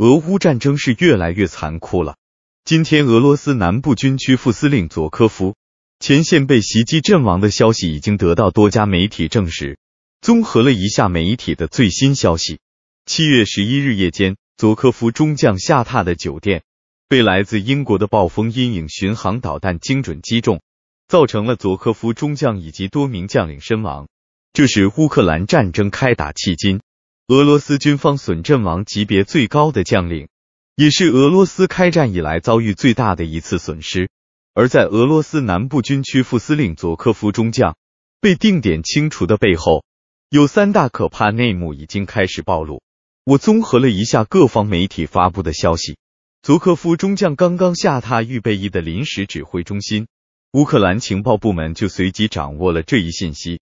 俄乌战争是越来越残酷了。今天，俄罗斯南部军区副司令佐科夫前线被袭击阵亡的消息已经得到多家媒体证实。综合了一下媒体的最新消息，七月十一日夜间，佐科夫中将下榻的酒店被来自英国的暴风阴影巡航导弹精准击中，造成了佐科夫中将以及多名将领身亡。这是乌克兰战争开打迄今。俄罗斯军方损阵亡级别最高的将领，也是俄罗斯开战以来遭遇最大的一次损失。而在俄罗斯南部军区副司令佐科夫中将被定点清除的背后，有三大可怕内幕已经开始暴露。我综合了一下各方媒体发布的消息，佐科夫中将刚刚下榻预备役的临时指挥中心，乌克兰情报部门就随即掌握了这一信息。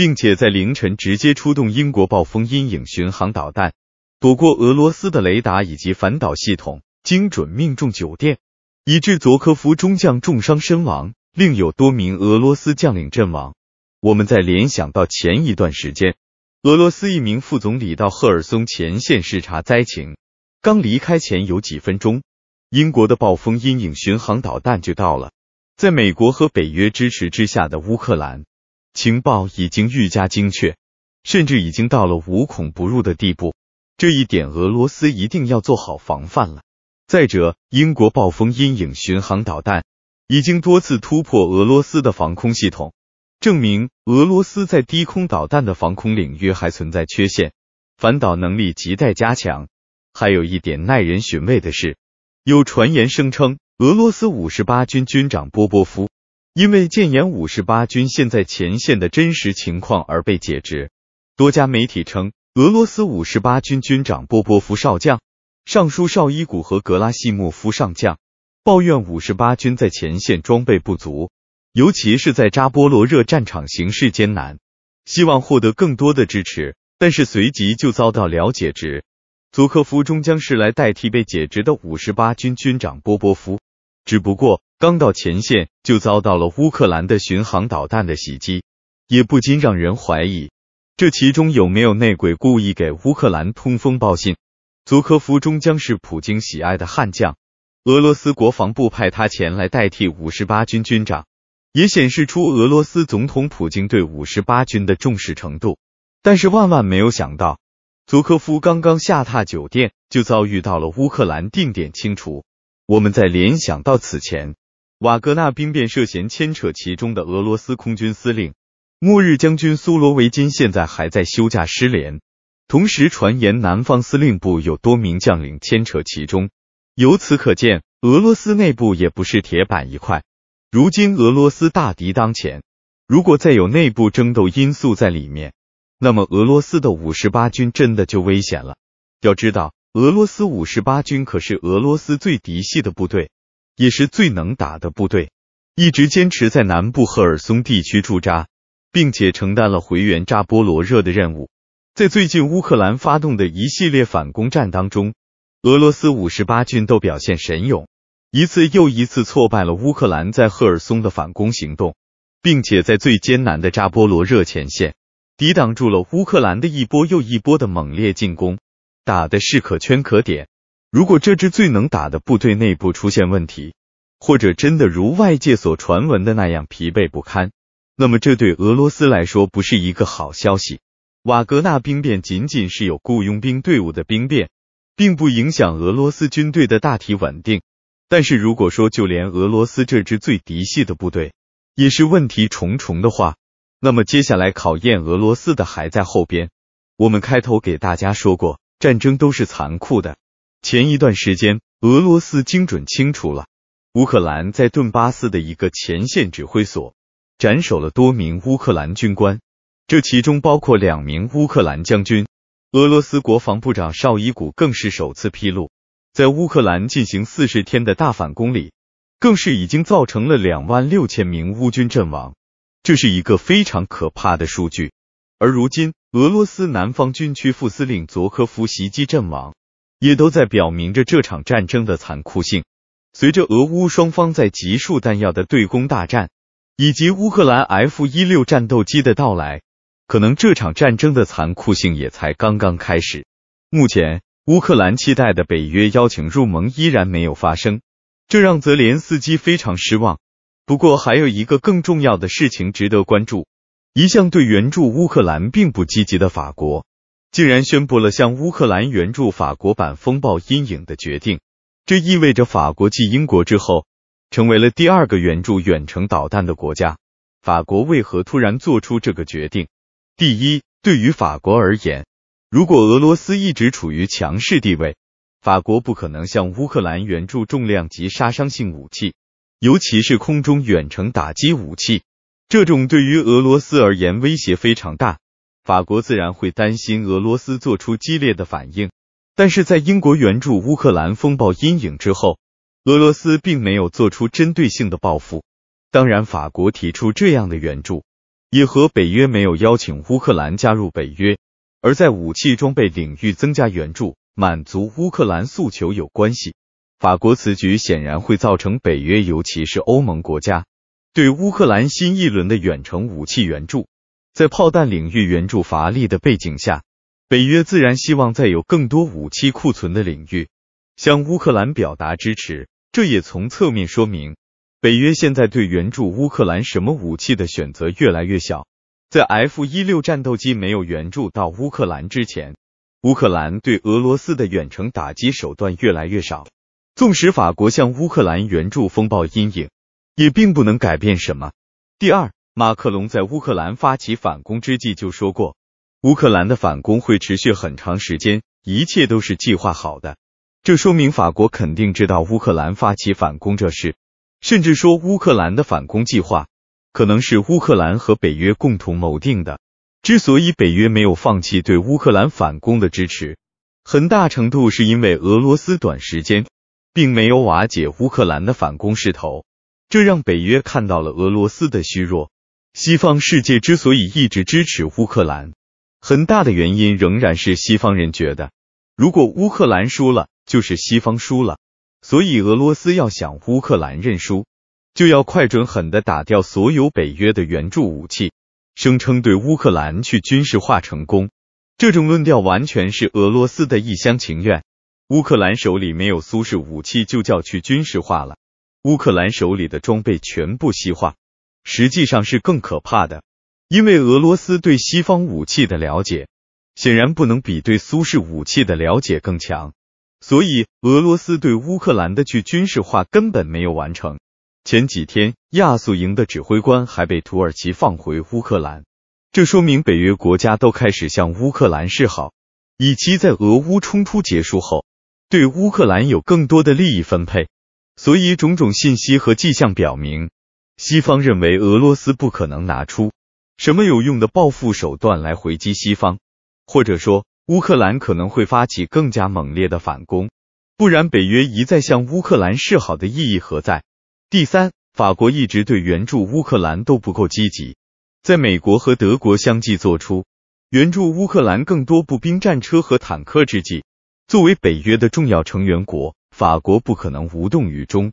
并且在凌晨直接出动英国暴风阴影巡航导弹，躲过俄罗斯的雷达以及反导系统，精准命中酒店，以致佐科夫中将重伤身亡，另有多名俄罗斯将领阵亡。我们再联想到前一段时间，俄罗斯一名副总理到赫尔松前线视察灾情，刚离开前有几分钟，英国的暴风阴影巡航导弹就到了。在美国和北约支持之下的乌克兰。情报已经愈加精确，甚至已经到了无孔不入的地步。这一点俄罗斯一定要做好防范了。再者，英国暴风阴影巡航导弹已经多次突破俄罗斯的防空系统，证明俄罗斯在低空导弹的防空领域还存在缺陷，反导能力亟待加强。还有一点耐人寻味的是，有传言声称俄罗斯五十八军军长波波夫。因为建言五十八军现在前线的真实情况而被解职。多家媒体称，俄罗斯五十八军军长波波夫少将、上书绍伊古和格拉西莫夫上将抱怨五十八军在前线装备不足，尤其是在扎波罗热战场形势艰难，希望获得更多的支持，但是随即就遭到了解职。祖科夫终将是来代替被解职的五十八军军长波波夫，只不过。刚到前线就遭到了乌克兰的巡航导弹的袭击，也不禁让人怀疑这其中有没有内鬼故意给乌克兰通风报信。祖科夫终将是普京喜爱的悍将，俄罗斯国防部派他前来代替五十八军军长，也显示出俄罗斯总统普京对五十八军的重视程度。但是万万没有想到，祖科夫刚刚下榻酒店就遭遇到了乌克兰定点清除。我们在联想到此前。瓦格纳兵变涉嫌牵扯其中的俄罗斯空军司令、末日将军苏罗维金，现在还在休假失联。同时，传言南方司令部有多名将领牵扯其中。由此可见，俄罗斯内部也不是铁板一块。如今俄罗斯大敌当前，如果再有内部争斗因素在里面，那么俄罗斯的五十八军真的就危险了。要知道，俄罗斯五十八军可是俄罗斯最嫡系的部队。也是最能打的部队，一直坚持在南部赫尔松地区驻扎，并且承担了回援扎波罗热的任务。在最近乌克兰发动的一系列反攻战当中，俄罗斯五十八军都表现神勇，一次又一次挫败了乌克兰在赫尔松的反攻行动，并且在最艰难的扎波罗热前线抵挡住了乌克兰的一波又一波的猛烈进攻，打的是可圈可点。如果这支最能打的部队内部出现问题，或者真的如外界所传闻的那样疲惫不堪，那么这对俄罗斯来说不是一个好消息。瓦格纳兵变仅仅是有雇佣兵队伍的兵变，并不影响俄罗斯军队的大体稳定。但是如果说就连俄罗斯这支最嫡系的部队也是问题重重的话，那么接下来考验俄罗斯的还在后边。我们开头给大家说过，战争都是残酷的。前一段时间，俄罗斯精准清除了乌克兰在顿巴斯的一个前线指挥所，斩首了多名乌克兰军官，这其中包括两名乌克兰将军。俄罗斯国防部长绍伊古更是首次披露，在乌克兰进行四十天的大反攻里，更是已经造成了两万六千名乌军阵亡，这是一个非常可怕的数据。而如今，俄罗斯南方军区副司令佐科夫袭击阵亡。也都在表明着这场战争的残酷性。随着俄乌双方在集束弹药的对攻大战，以及乌克兰 F 一六战斗机的到来，可能这场战争的残酷性也才刚刚开始。目前，乌克兰期待的北约邀请入盟依然没有发生，这让泽连斯基非常失望。不过，还有一个更重要的事情值得关注：一向对援助乌克兰并不积极的法国。竟然宣布了向乌克兰援助法国版“风暴阴影”的决定，这意味着法国继英国之后，成为了第二个援助远程导弹的国家。法国为何突然做出这个决定？第一，对于法国而言，如果俄罗斯一直处于强势地位，法国不可能向乌克兰援助重量级杀伤性武器，尤其是空中远程打击武器，这种对于俄罗斯而言威胁非常大。法国自然会担心俄罗斯做出激烈的反应，但是在英国援助乌克兰风暴阴影之后，俄罗斯并没有做出针对性的报复。当然，法国提出这样的援助，也和北约没有邀请乌克兰加入北约，而在武器装备领域增加援助，满足乌克兰诉求有关系。法国此举显然会造成北约，尤其是欧盟国家对乌克兰新一轮的远程武器援助。在炮弹领域援助乏力的背景下，北约自然希望在有更多武器库存的领域向乌克兰表达支持。这也从侧面说明，北约现在对援助乌克兰什么武器的选择越来越小。在 F 一六战斗机没有援助到乌克兰之前，乌克兰对俄罗斯的远程打击手段越来越少。纵使法国向乌克兰援助“风暴阴影”，也并不能改变什么。第二。马克龙在乌克兰发起反攻之际就说过，乌克兰的反攻会持续很长时间，一切都是计划好的。这说明法国肯定知道乌克兰发起反攻这事，甚至说乌克兰的反攻计划可能是乌克兰和北约共同谋定的。之所以北约没有放弃对乌克兰反攻的支持，很大程度是因为俄罗斯短时间并没有瓦解乌克兰的反攻势头，这让北约看到了俄罗斯的虚弱。西方世界之所以一直支持乌克兰，很大的原因仍然是西方人觉得，如果乌克兰输了，就是西方输了。所以俄罗斯要想乌克兰认输，就要快准狠的打掉所有北约的援助武器，声称对乌克兰去军事化成功。这种论调完全是俄罗斯的一厢情愿。乌克兰手里没有苏式武器就叫去军事化了，乌克兰手里的装备全部西化。实际上是更可怕的，因为俄罗斯对西方武器的了解，显然不能比对苏式武器的了解更强。所以，俄罗斯对乌克兰的去军事化根本没有完成。前几天，亚速营的指挥官还被土耳其放回乌克兰，这说明北约国家都开始向乌克兰示好，以及在俄乌冲突结束后，对乌克兰有更多的利益分配。所以，种种信息和迹象表明。西方认为俄罗斯不可能拿出什么有用的报复手段来回击西方，或者说乌克兰可能会发起更加猛烈的反攻，不然北约一再向乌克兰示好的意义何在？第三，法国一直对援助乌克兰都不够积极，在美国和德国相继做出援助乌克兰更多步兵战车和坦克之际，作为北约的重要成员国，法国不可能无动于衷。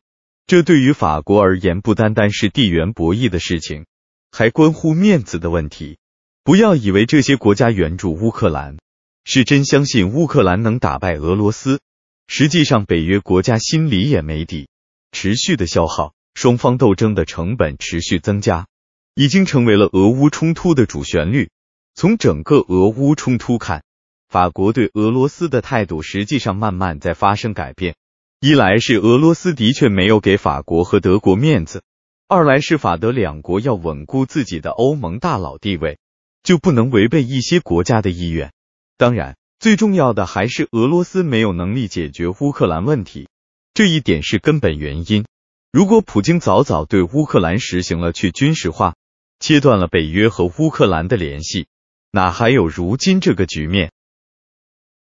这对于法国而言，不单单是地缘博弈的事情，还关乎面子的问题。不要以为这些国家援助乌克兰是真相信乌克兰能打败俄罗斯，实际上北约国家心里也没底。持续的消耗，双方斗争的成本持续增加，已经成为了俄乌冲突的主旋律。从整个俄乌冲突看，法国对俄罗斯的态度实际上慢慢在发生改变。一来是俄罗斯的确没有给法国和德国面子，二来是法德两国要稳固自己的欧盟大佬地位，就不能违背一些国家的意愿。当然，最重要的还是俄罗斯没有能力解决乌克兰问题，这一点是根本原因。如果普京早早对乌克兰实行了去军事化，切断了北约和乌克兰的联系，哪还有如今这个局面？